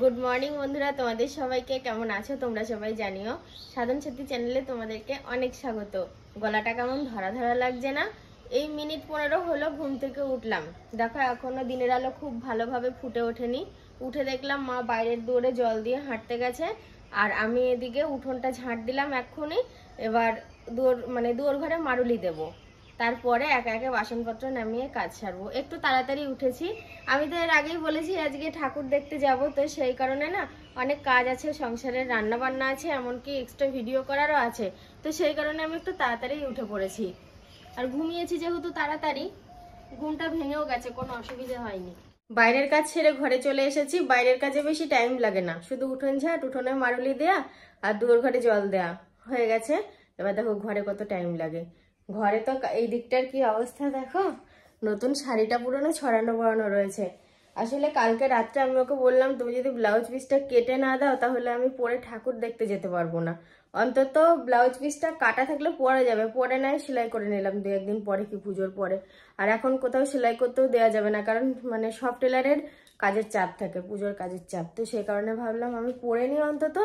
Good morning বন্ধুরা তোমাদের সবাইকে কেমন আছো তোমরা সবাই জানিও সাধন সাথী চ্যানেলে তোমাদেরকে অনেক স্বাগত গলাটা কেমন ধরা ধরা লাগছে না এই মিনিট পনেরো হলো ঘুম থেকে উঠলাম দেখো এখনও দিনের আলো খুব ভালোভাবে ফুটে ওঠেনি উঠে দেখলাম মা বাইরের দৌড়ে জল দিয়ে হাঁটতে গেছে আর আমি এদিকে উঠোনটা ঝাঁট দিলাম এক্ষুনি এবার দৌড় মানে দৌড় ঘরে মারুলি দেবো তারপরে একা একা বাসনপত্র নামিয়ে কাজ সারবো একটু তাড়াতাড়ি উঠেছি আমি তো এর আগেই বলেছি আজকে ঠাকুর দেখতে যাব তো সেই কারণে না অনেক কাজ আছে সংসারের রান্না বান্না আছে এমনকি এক্সট্রা ভিডিও করারও আছে তো সেই কারণে আমি একটু তাড়াতাড়ি উঠে পড়েছি আর ঘুমিয়েছি যেহেতু তাড়াতাড়ি ঘুমটা ভেঙেও গেছে কোনো অসুবিধা হয়নি বাইরের কাজ ছেড়ে ঘরে চলে এসেছি বাইরের কাজে বেশি টাইম লাগে না শুধু উঠোন ঝাট উঠোনে মারুলি দেয়া আর দুয়ার ঘরে জল দেয়া হয়ে গেছে এবার দেখো ঘরে কত টাইম লাগে ঘরে তো এই দিকটার কি অবস্থা দেখো নতুন শাড়িটা পুরনো ছড়ানো পড়ানো রয়েছে আসলে কালকে রাত্রে আমি ওকে বললাম তুমি যদি ব্লাউজ পিসটা কেটে না দাও তাহলে আমি পরে ঠাকুর দেখতে যেতে পারবো না অন্তত ব্লাউজ পিসটা কাটা থাকলে পরে যাবে পরে নাই সেলাই করে নিলাম দু একদিন পরে কি পুজোর পরে আর এখন কোথাও সেলাই করতেও দেওয়া যাবে না কারণ মানে সব টেলারের কাজের চাপ থাকে পুজোর কাজের চাপ তো সেই কারণে ভাবলাম আমি পরে নিই অন্তত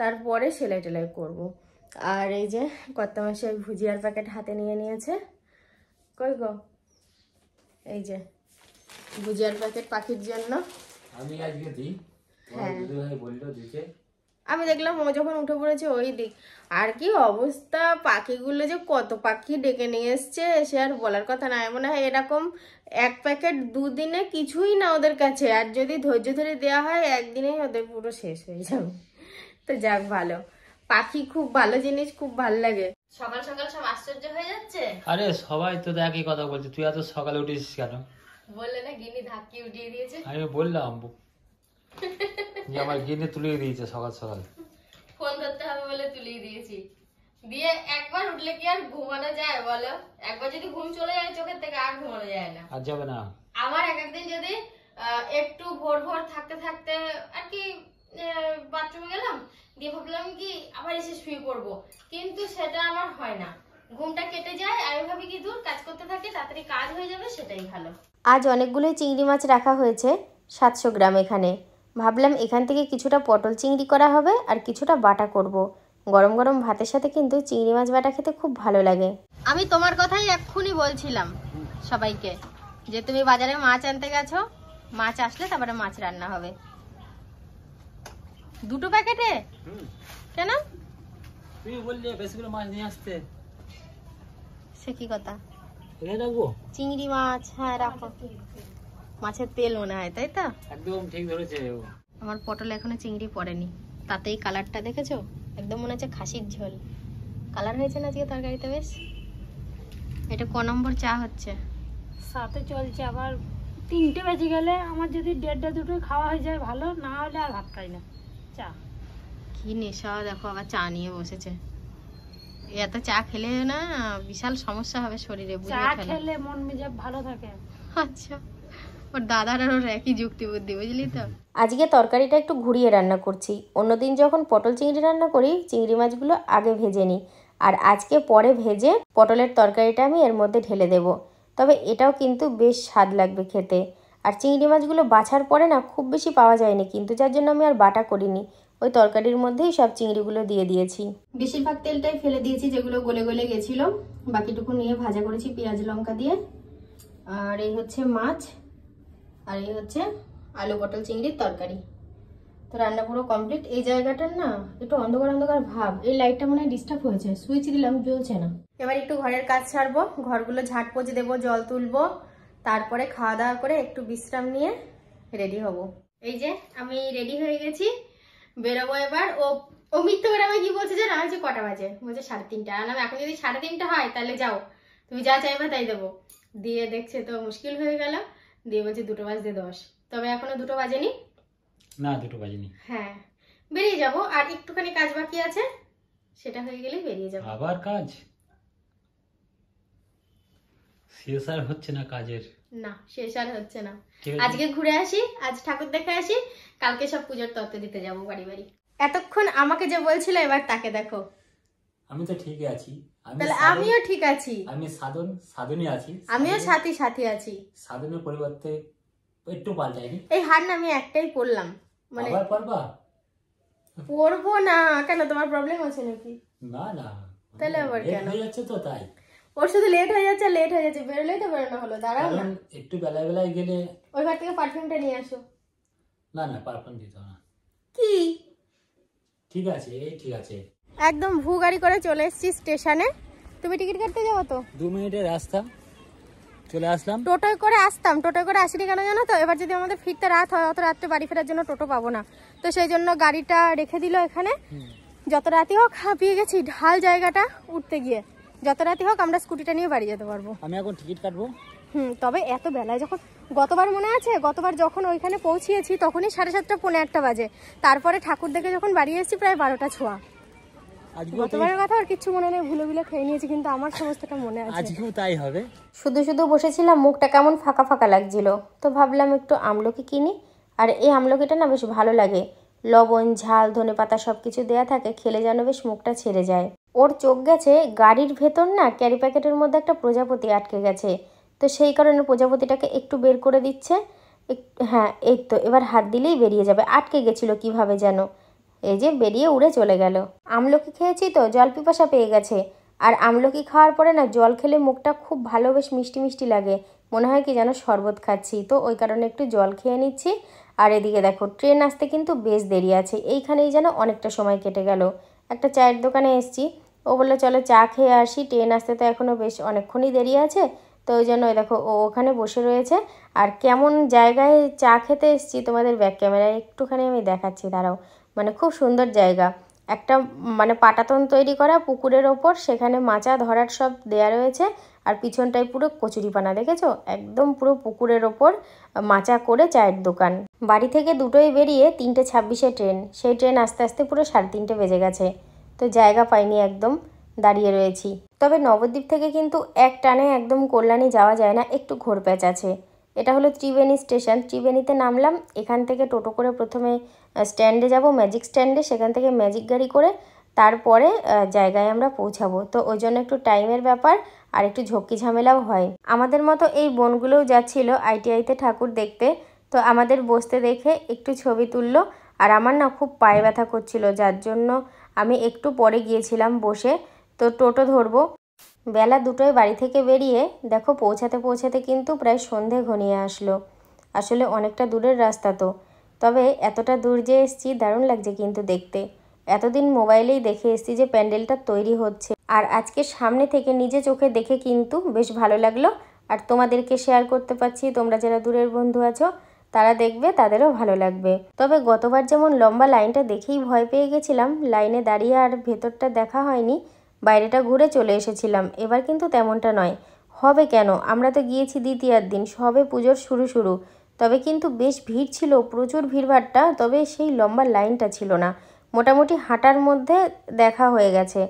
তারপরে সেলাই টেলাই করবো আর এই যে কর্তামশাই ভুজিয়ার প্যাকেট হাতে নিয়ে নিয়েছে কই গো এই যে ভুজিয়ার প্যাকেট পাখির জন্য আমি আজকে দিই হ্যাঁ আমি দেখলাম ও যখন উঠে পড়েছে ওই দিক আর কি অবস্থা পাখিগুলো যে কত পাখি ডেকে নিয়ে এসছে সে আর বলার কথা না মনে হয় এরকম এক প্যাকেট দুদিনে কিছুই না ওদের কাছে আর যদি ধৈর্য ধরে দেওয়া হয় একদিনেই ওদের পুরো শেষ হয়ে যাবে তো যাক ভালো পাখি খুব ভালো জিনিস খুব ভালো লাগে সকাল সকাল সব আশ্চর্য হয়ে যাচ্ছে আরে সবাই তো একই কথা বলছে তুই এত সকালে উঠিস কেন বললে না গিনি ধাক্কি উঠিয়ে দিয়েছে আমি বললাম আমার গিনি তুলিয়ে দিয়েছে সকাল সকাল ফোন ধরতে হবে বলে তুলিয়ে দিয়েছি দিয়ে একবার উঠলে কি আর ঘুমানো যায় বলো একবার যদি ঘুম চলে যায় চোখের থেকে আর ঘুমানো যায় না আর যাবে না আমার এক একদিন যদি একটু ভোর ভোর থাকতে থাকতে আর কি বাথরুমে গেলাম দিয়ে ভাবলাম কি আবার এসে শুয়ে পড়বো কিন্তু সেটা আমার হয় না ঘুমটা কেটে যায় আর ভাবি কি দূর কাজ করতে থাকে তাড়াতাড়ি কাজ হয়ে যাবে সেটাই ভালো আজ অনেকগুলোই চিংড়ি মাছ রাখা হয়েছে সাতশো গ্রাম এখানে ভাবলাম এখান থেকে কিছুটা পটল চিংড়ি করা হবে আর কিছুটা বাটা করব। গরম গরম ভাতের সাথে কিন্তু চিংড়ি মাছ বাটা খেতে খুব ভালো লাগে আমি তোমার কথাই এক্ষুনি বলছিলাম সবাইকে যে তুমি বাজারে মাছ আনতে গেছো মাছ আসলে তারপরে মাছ রান্না হবে দুটো প্যাকেটে কেন তুই বললি বেশি করে মাছ নিয়ে আসতে সে কি কথা রাখবো চিংড়ি মাছ হ্যাঁ রাখো মাছের তেল মনে হয় তাই তো একদম ঠিক ধরেছে আমার পটল এখনো চিংড়ি পড়েনি তাতেই কালারটা দেখেছো একদম মনে হচ্ছে খাসির ঝোল কালার হয়েছে না আজকে তরকারিতে বেশ এটা ক নম্বর চা হচ্ছে সাথে চলছে আবার তিনটে বেজে গেলে আমার যদি দেড়টা দুটো খাওয়া হয়ে যায় ভালো না হলে আর ভাত খাই না চা কি নেশা দেখো আবার চা নিয়ে বসেছে এত চা খেলে না বিশাল সমস্যা হবে শরীরে চা খেলে মন মেজাজ ভালো থাকে আচ্ছা ওর দাদার ওর একই যুক্তি বুদ্ধি বুঝলি তো আজকে তরকারিটা একটু ঘুরিয়ে রান্না করছি অন্যদিন যখন পটল চিংড়ি রান্না করি চিংড়ি মাছগুলো আগে ভেজে নিই আর আজকে পরে ভেজে পটলের তরকারিটা আমি এর মধ্যে ঢেলে দেব তবে এটাও কিন্তু বেশ স্বাদ লাগবে খেতে আর চিংড়ি মাছগুলো বাছার পরে না খুব বেশি পাওয়া যায়নি কিন্তু যার জন্য আমি আর বাটা করিনি ওই তরকারির মধ্যেই সব চিংড়িগুলো দিয়ে দিয়েছি বেশিরভাগ তেলটাই ফেলে দিয়েছি যেগুলো গলে গলে গেছিলো বাকিটুকু নিয়ে ভাজা করেছি পেঁয়াজ লঙ্কা দিয়ে আর এই হচ্ছে মাছ আর এই হচ্ছে আলু পটল চিংড়ির তরকারি তো রান্না পুরো কমপ্লিট এই জায়গাটার না একটু অন্ধকার অন্ধকার ভাব এই লাইটটা মনে হয় ডিস্টার্ব হয়েছে সুইচ দিলাম জ্বলছে না এবার একটু ঘরের কাজ ছাড়বো ঘরগুলো ঝাঁট পচে দেবো জল তুলবো তারপরে খাওয়া দাওয়া করে একটু বিশ্রাম নিয়ে রেডি হব এই যে আমি রেডি হয়ে গেছি বেরোবো এবার ও অমিত করে কি বলছে যে আমি কটা বাজে বলছে সাড়ে তিনটা আর আমি এখন যদি সাড়ে তিনটা হয় তাহলে যাও তুমি যা চাইবে তাই দেবো দিয়ে দেখছে তো মুশকিল হয়ে গেল দিয়ে বলছে দুটো বাজতে দশ তবে এখনো দুটো বাজেনি না দুটো বাজেনি হ্যাঁ বেরিয়ে যাব আর একটুখানি কাজ বাকি আছে সেটা হয়ে গেলে বেরিয়ে যাবো আবার কাজ শেষ আর হচ্ছে না কাজের না শেষ আর হচ্ছে না আজকে ঘুরে আসি আজ ঠাকুর দেখে আসি কালকে সব পুজোর তত্ত্ব দিতে যাব বাড়ি বাড়ি এতক্ষণ আমাকে যে বলছিল এবার তাকে দেখো আমি তো ঠিকই আছি আমিও ঠিক আছি আমি সাধন সাধনই আছি আমিও সাথী সাথী আছি সাধনের পরিবর্তে একটু পাল্টাইনি এই হার না আমি একটাই পড়লাম মানে আবার পড়বা পড়বো না কেন তোমার প্রবলেম আছে নাকি না না তাহলে আবার মানে কেন হয়ে যাচ্ছে তো তাই ওর সাথে লেট হয়ে যাচ্ছে লেট হয়ে যাচ্ছে বেরোলেই তো বেরোনো হলো দাঁড়াও না একটু বেলা বেলায় গেলে ওই ঘর থেকে পারফিউমটা নিয়ে আসো না না পারফিউম দিতে না কি ঠিক আছে এই ঠিক আছে একদম ভু গাড়ি করে চলে এসেছি স্টেশনে তুমি টিকিট কাটতে যাও তো দু মিনিটের রাস্তা চলে আসলাম টোটোয় করে আসতাম টোটোয় করে আসিনি কেন জানো তো এবার যদি আমাদের ফিরতে রাত হয় অত রাত্রে বাড়ি ফেরার জন্য টোটো পাবো না তো সেই জন্য গাড়িটা রেখে দিল এখানে যত রাতি হোক হাঁপিয়ে গেছি ঢাল জায়গাটা উঠতে গিয়ে যত রাতে হোক আমরা স্কুটিটা নিয়ে বাড়ি যেতে পারবো আমি এখন টিকিট কাটবো হুম তবে এত বেলায় যখন গতবার মনে আছে গতবার যখন ওইখানে পৌঁছিয়েছি তখনই সাড়ে সাতটা পনেরো একটা বাজে তারপরে ঠাকুর দেখে যখন বাড়ি এসেছি প্রায় বারোটা ছোঁয়া গতবারের কথা আর কিছু মনে নেই ভুলে ভুলে খেয়ে নিয়েছি কিন্তু আমার সমস্তটা মনে আছে আজকেও তাই হবে শুধু শুধু বসেছিলাম মুখটা কেমন ফাঁকা ফাঁকা লাগছিল তো ভাবলাম একটু আমলকি কিনি আর এই আমলকিটা না বেশ ভালো লাগে লবণ ঝাল ধনেপাতা পাতা সব কিছু দেওয়া থাকে খেলে যেন বেশ মুখটা ছেড়ে যায় ওর চোখ গেছে গাড়ির ভেতর না ক্যারি প্যাকেটের মধ্যে একটা প্রজাপতি আটকে গেছে তো সেই কারণে প্রজাপতিটাকে একটু বের করে দিচ্ছে হ্যাঁ এই তো এবার হাত দিলেই বেরিয়ে যাবে আটকে গেছিলো কিভাবে যেন এই যে বেরিয়ে উড়ে চলে গেল আমলকি খেয়েছি তো জল পিপাসা পেয়ে গেছে আর আমলকি খাওয়ার পরে না জল খেলে মুখটা খুব ভালো বেশ মিষ্টি মিষ্টি লাগে মনে হয় কি যেন শরবত খাচ্ছি তো ওই কারণে একটু জল খেয়ে নিচ্ছি আর এদিকে দেখো ট্রেন আসতে কিন্তু বেশ দেরি আছে এইখানেই যেন অনেকটা সময় কেটে গেল একটা চায়ের দোকানে এসছি ও বললো চলো চা খেয়ে আসি ট্রেন আসতে তো এখনও বেশ অনেকক্ষণই দেরি আছে তো ওই জন্য দেখো ও ওখানে বসে রয়েছে আর কেমন জায়গায় চা খেতে এসছি তোমাদের ব্যাক ক্যামেরায় একটুখানি আমি দেখাচ্ছি দাঁড়াও মানে খুব সুন্দর জায়গা একটা মানে পাটাতন তৈরি করা পুকুরের ওপর সেখানে মাচা ধরার সব দেয়া রয়েছে আর পিছনটায় পুরো কচুরিপানা দেখেছো একদম পুরো পুকুরের ওপর মাচা করে চায়ের দোকান বাড়ি থেকে দুটোই বেরিয়ে তিনটে ছাব্বিশে ট্রেন সেই ট্রেন আস্তে আস্তে পুরো সাড়ে তিনটে বেজে গেছে তো জায়গা পাইনি একদম দাঁড়িয়ে রয়েছি তবে নবদ্বীপ থেকে কিন্তু এক টানে একদম কল্যাণী যাওয়া যায় না একটু ঘোর প্যাচ আছে এটা হলো ত্রিবেণী স্টেশন ত্রিবেণীতে নামলাম এখান থেকে টোটো করে প্রথমে স্ট্যান্ডে যাব ম্যাজিক স্ট্যান্ডে সেখান থেকে ম্যাজিক গাড়ি করে তারপরে জায়গায় আমরা পৌঁছাবো তো ওই জন্য একটু টাইমের ব্যাপার আর একটু ঝক্কি ঝামেলাও হয় আমাদের মতো এই বোনগুলোও যাচ্ছিল আইটিআইতে ঠাকুর দেখতে তো আমাদের বসতে দেখে একটু ছবি তুললো আর আমার না খুব পায়ে ব্যথা করছিল যার জন্য আমি একটু পরে গিয়েছিলাম বসে তো টোটো ধরবো বেলা দুটোয় বাড়ি থেকে বেরিয়ে দেখো পৌঁছাতে পৌঁছাতে কিন্তু প্রায় সন্ধে ঘনিয়ে আসলো আসলে অনেকটা দূরের রাস্তা তো তবে এতটা দূর যে এসছি দারুণ লাগছে কিন্তু দেখতে এতদিন মোবাইলেই দেখে এসেছি যে প্যান্ডেলটা তৈরি হচ্ছে আর আজকে সামনে থেকে নিজে চোখে দেখে কিন্তু বেশ ভালো লাগলো আর তোমাদেরকে শেয়ার করতে পারছি তোমরা যারা দূরের বন্ধু আছো তারা দেখবে তাদেরও ভালো লাগবে তবে গতবার যেমন লম্বা লাইনটা দেখেই ভয় পেয়ে গেছিলাম লাইনে দাঁড়িয়ে আর ভেতরটা দেখা হয়নি বাইরেটা ঘুরে চলে এসেছিলাম এবার কিন্তু তেমনটা নয় হবে কেন আমরা তো গিয়েছি দ্বিতীয়ার দিন সবে পুজোর শুরু শুরু তবে কিন্তু বেশ ভিড় ছিল প্রচুর ভিড়ভাড়টা তবে সেই লম্বা লাইনটা ছিল না মোটামুটি হাঁটার মধ্যে দেখা হয়ে গেছে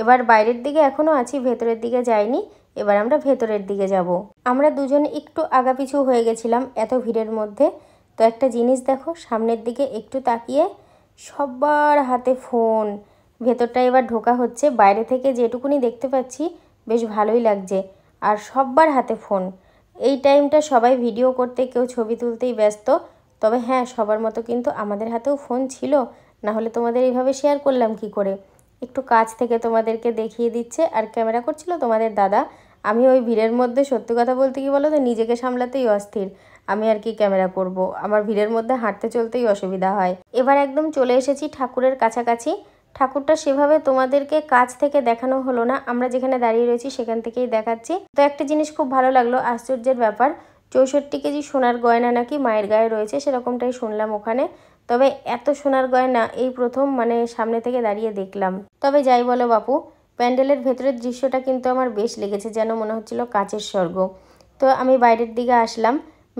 এবার বাইরের দিকে এখনও আছি ভেতরের দিকে যাইনি এবার আমরা ভেতরের দিকে যাব। আমরা দুজন একটু আগাপিছু হয়ে গেছিলাম এত ভিড়ের মধ্যে তো একটা জিনিস দেখো সামনের দিকে একটু তাকিয়ে সবার হাতে ফোন ভেতরটা এবার ঢোকা হচ্ছে বাইরে থেকে যেটুকুনি দেখতে পাচ্ছি বেশ ভালোই লাগছে আর সব্বার হাতে ফোন এই টাইমটা সবাই ভিডিও করতে কেউ ছবি তুলতেই ব্যস্ত তবে হ্যাঁ সবার মতো কিন্তু আমাদের হাতেও ফোন ছিল না হলে তোমাদের এইভাবে শেয়ার করলাম কি করে একটু কাছ থেকে তোমাদেরকে দেখিয়ে দিচ্ছে আর ক্যামেরা করছিল তোমাদের দাদা আমি ওই ভিড়ের মধ্যে সত্যি কথা বলতে কি বলো তো নিজেকে সামলাতেই অস্থির আমি আর কি ক্যামেরা করব। আমার ভিড়ের মধ্যে হাঁটতে চলতেই অসুবিধা হয় এবার একদম চলে এসেছি ঠাকুরের কাছাকাছি ঠাকুরটা সেভাবে তোমাদেরকে কাছ থেকে দেখানো হলো না আমরা যেখানে দাঁড়িয়ে রয়েছি সেখান থেকেই দেখাচ্ছি তো একটা জিনিস খুব ভালো লাগলো আশ্চর্যের ব্যাপার চৌষট্টি কেজি সোনার গয়না নাকি মায়ের গায়ে রয়েছে সেরকমটাই শুনলাম ওখানে তবে এত সোনার গয়না এই প্রথম মানে সামনে থেকে দাঁড়িয়ে দেখলাম তবে যাই বলো বাপু প্যান্ডেলের ভেতরের দৃশ্যটা কিন্তু আমার বেশ লেগেছে যেন মনে হচ্ছিল কাচের স্বর্গ তো আমি বাইরের দিকে আসলাম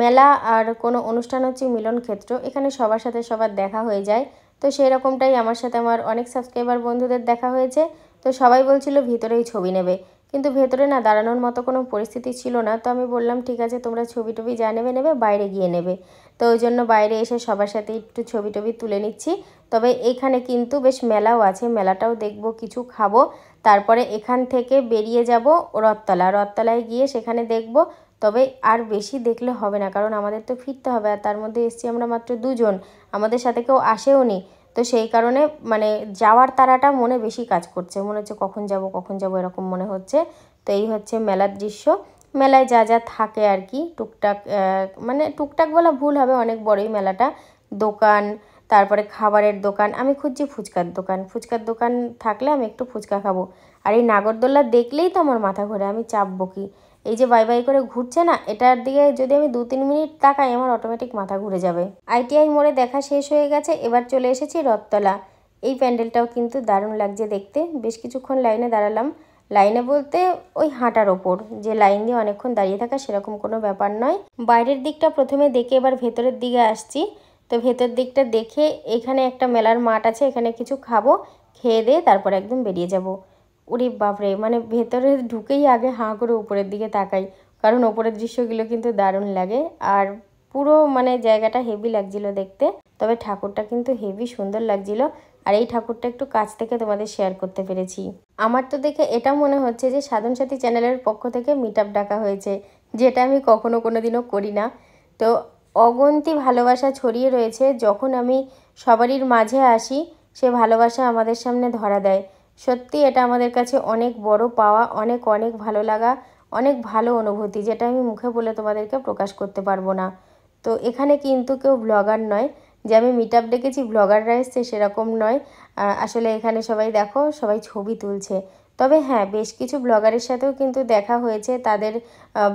মেলা আর কোনো অনুষ্ঠান হচ্ছে মিলন ক্ষেত্র এখানে সবার সাথে সবার দেখা হয়ে যায় তো সেই রকমটাই আমার সাথে আমার অনেক সাবস্ক্রাইবার বন্ধুদের দেখা হয়েছে তো সবাই বলছিল ভিতরেই ছবি নেবে কিন্তু ভেতরে না দাঁড়ানোর মতো কোনো পরিস্থিতি ছিল না তো আমি বললাম ঠিক আছে তোমরা ছবি টবি যা নেবে নেবে বাইরে গিয়ে নেবে তো ওই জন্য বাইরে এসে সবার সাথে একটু ছবি টবি তুলে নিচ্ছি তবে এখানে কিন্তু বেশ মেলাও আছে মেলাটাও দেখব কিছু খাবো তারপরে এখান থেকে বেরিয়ে যাব রথতলা রথতলায় গিয়ে সেখানে দেখব তবে আর বেশি দেখলে হবে না কারণ আমাদের তো ফিরতে হবে আর তার মধ্যে এসছি আমরা মাত্র দুজন আমাদের সাথে কেউ আসেও নি তো সেই কারণে মানে যাওয়ার তারাটা মনে বেশি কাজ করছে মনে হচ্ছে কখন যাব কখন যাব এরকম মনে হচ্ছে তো এই হচ্ছে মেলার দৃশ্য মেলায় যা যা থাকে আর কি টুকটাক মানে টুকটাক বলা ভুল হবে অনেক বড়ই মেলাটা দোকান তারপরে খাবারের দোকান আমি খুঁজছি ফুচকার দোকান ফুচকার দোকান থাকলে আমি একটু ফুচকা খাবো আর এই নাগরদোল্লা দেখলেই তো আমার মাথা ঘোরে আমি চাপবো কি এই যে বাই বাই করে ঘুরছে না এটার দিকে যদি আমি দু তিন মিনিট তাকাই আমার অটোমেটিক মাথা ঘুরে যাবে আইটিআই মোড়ে দেখা শেষ হয়ে গেছে এবার চলে এসেছি রথতলা এই প্যান্ডেলটাও কিন্তু দারুণ লাগছে দেখতে বেশ কিছুক্ষণ লাইনে দাঁড়ালাম লাইনে বলতে ওই হাঁটার ওপর যে লাইন দিয়ে অনেকক্ষণ দাঁড়িয়ে থাকা সেরকম কোনো ব্যাপার নয় বাইরের দিকটা প্রথমে দেখে এবার ভেতরের দিকে আসছি তো ভেতর দিকটা দেখে এখানে একটা মেলার মাঠ আছে এখানে কিছু খাবো খেয়ে দিয়ে তারপর একদম বেরিয়ে যাব। ওরে বাপরে মানে ভেতরে ঢুকেই আগে হাঁ করে উপরের দিকে তাকাই কারণ ওপরের দৃশ্যগুলো কিন্তু দারুণ লাগে আর পুরো মানে জায়গাটা হেভি লাগছিল দেখতে তবে ঠাকুরটা কিন্তু হেভি সুন্দর লাগছিল আর এই ঠাকুরটা একটু কাছ থেকে তোমাদের শেয়ার করতে পেরেছি আমার তো দেখে এটা মনে হচ্ছে যে সাধন সাথী চ্যানেলের পক্ষ থেকে মিট ডাকা হয়েছে যেটা আমি কখনো কোনো দিনও করি না তো অগন্তি ভালোবাসা ছড়িয়ে রয়েছে যখন আমি সবারই মাঝে আসি সে ভালোবাসা আমাদের সামনে ধরা দেয় সত্যি এটা আমাদের কাছে অনেক বড় পাওয়া অনেক অনেক ভালো লাগা অনেক ভালো অনুভূতি যেটা আমি মুখে বলে তোমাদেরকে প্রকাশ করতে পারবো না তো এখানে কিন্তু কেউ ব্লগার নয় যে আমি মিট আপ ডেকেছি ব্লগাররা এসছে সেরকম নয় আসলে এখানে সবাই দেখো সবাই ছবি তুলছে তবে হ্যাঁ বেশ কিছু ব্লগারের সাথেও কিন্তু দেখা হয়েছে তাদের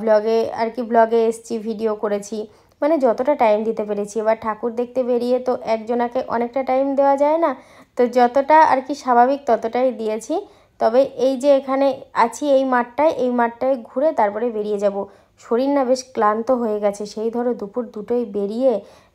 ব্লগে আর কি ব্লগে এসছি ভিডিও করেছি মানে যতটা টাইম দিতে পেরেছি এবার ঠাকুর দেখতে বেরিয়ে তো একজনাকে অনেকটা টাইম দেওয়া যায় না তো যতটা আর কি স্বাভাবিক ততটাই দিয়েছি তবে এই যে এখানে আছি এই মাঠটায় এই মাঠটায় ঘুরে তারপরে বেরিয়ে যাব শরীর না বেশ ক্লান্ত হয়ে গেছে সেই ধরো দুপুর দুটোই বেরিয়ে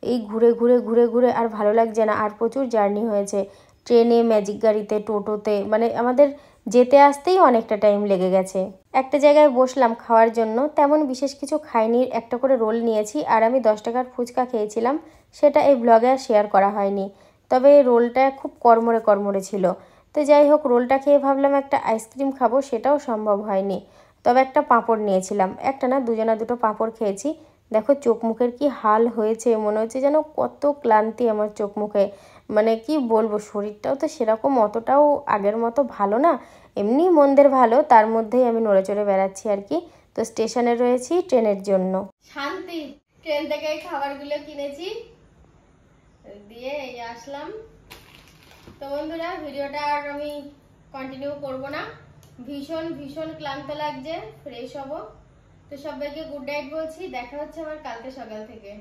এই ঘুরে ঘুরে ঘুরে ঘুরে আর ভালো লাগছে না আর প্রচুর জার্নি হয়েছে ট্রেনে ম্যাজিক গাড়িতে টোটোতে মানে আমাদের যেতে আসতেই অনেকটা টাইম লেগে গেছে একটা জায়গায় বসলাম খাওয়ার জন্য তেমন বিশেষ কিছু খাইনি একটা করে রোল নিয়েছি আর আমি দশ টাকার ফুচকা খেয়েছিলাম সেটা এই ব্লগে আর শেয়ার করা হয়নি তবে রোলটা খুব কর্মরে কর্মরে ছিল তো যাই হোক রোলটা খেয়ে ভাবলাম একটা আইসক্রিম খাবো সেটাও সম্ভব হয়নি তবে একটা পাঁপড় নিয়েছিলাম একটা না দুজনা দুটো পাঁপড় খেয়েছি দেখো চোখ মুখের কী হাল হয়েছে মনে হচ্ছে যেন কত ক্লান্তি আমার চোখ মুখে মানে কি বলবো শরীরটাও তো সেরকম অতটাও আগের মতো ভালো না এমনি মন্দের ভালো তার মধ্যেই আমি নড়েচড়ে বেড়াচ্ছি আর কি তো স্টেশনে রয়েছি ট্রেনের জন্য শান্তি ট্রেন থেকে খাবারগুলো কিনেছি দিয়ে এই আসলাম তো বন্ধুরা ভিডিওটা আর আমি কন্টিনিউ করব না ভীষণ ভীষণ ক্লান্ত লাগছে ফ্রেশ হব তো সবাইকে গুড নাইট বলছি দেখা হচ্ছে আমার কালকে সকাল থেকে